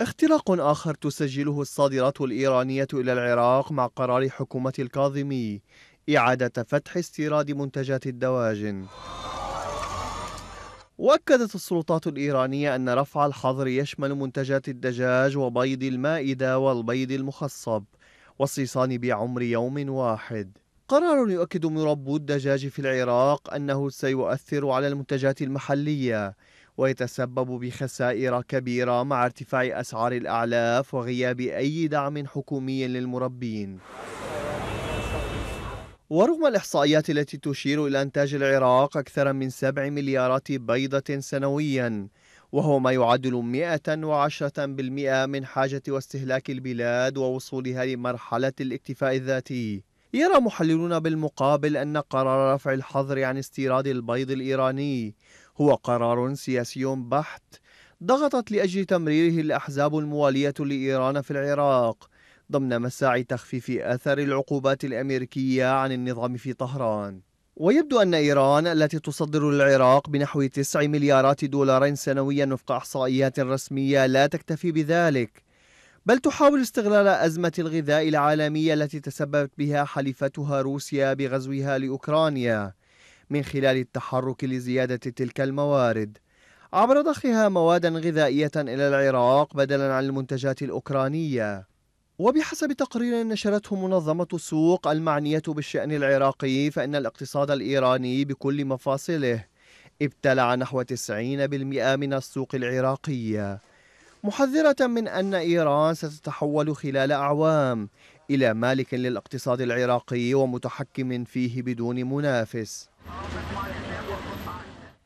اختراق آخر تسجله الصادرات الإيرانية إلى العراق مع قرار حكومة الكاظمي إعادة فتح استيراد منتجات الدواجن وأكدت السلطات الإيرانية أن رفع الحظر يشمل منتجات الدجاج وبيض المائدة والبيض المخصب والصيصان بعمر يوم واحد قرار يؤكد مربو الدجاج في العراق أنه سيؤثر على المنتجات المحلية ويتسبب بخسائر كبيرة مع ارتفاع أسعار الأعلاف وغياب أي دعم حكومي للمربين ورغم الإحصائيات التي تشير إلى إنتاج العراق أكثر من 7 مليارات بيضة سنويا وهو ما يعادل 110% من حاجة واستهلاك البلاد ووصولها لمرحلة الاكتفاء الذاتي يرى محللون بالمقابل أن قرار رفع الحظر عن استيراد البيض الإيراني هو قرار سياسي بحت ضغطت لأجل تمريره الأحزاب الموالية لإيران في العراق ضمن مساعي تخفيف أثر العقوبات الأمريكية عن النظام في طهران ويبدو أن إيران التي تصدر العراق بنحو 9 مليارات دولار سنويا وفق إحصائيات رسمية لا تكتفي بذلك بل تحاول استغلال أزمة الغذاء العالمية التي تسببت بها حليفتها روسيا بغزوها لأوكرانيا من خلال التحرك لزيادة تلك الموارد عبر ضخها مواد غذائية إلى العراق بدلا عن المنتجات الأوكرانية وبحسب تقرير نشرته منظمة السوق المعنية بالشأن العراقي فإن الاقتصاد الإيراني بكل مفاصله ابتلع نحو 90% من السوق العراقية محذرة من أن إيران ستتحول خلال أعوام إلى مالك للاقتصاد العراقي ومتحكم فيه بدون منافس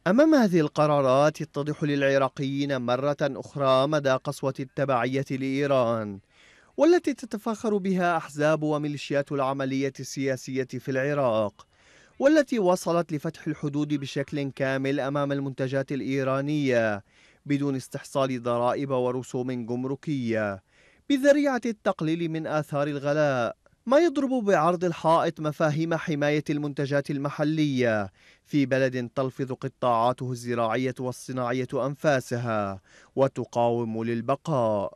أمام هذه القرارات يتضح للعراقيين مرة أخرى مدى قسوة التبعية لإيران والتي تتفاخر بها أحزاب وميليشيات العملية السياسية في العراق والتي وصلت لفتح الحدود بشكل كامل أمام المنتجات الإيرانية بدون استحصال ضرائب ورسوم جمركية بذريعة التقليل من آثار الغلاء ما يضرب بعرض الحائط مفاهيم حماية المنتجات المحلية في بلد تلفظ قطاعاته الزراعية والصناعية أنفاسها وتقاوم للبقاء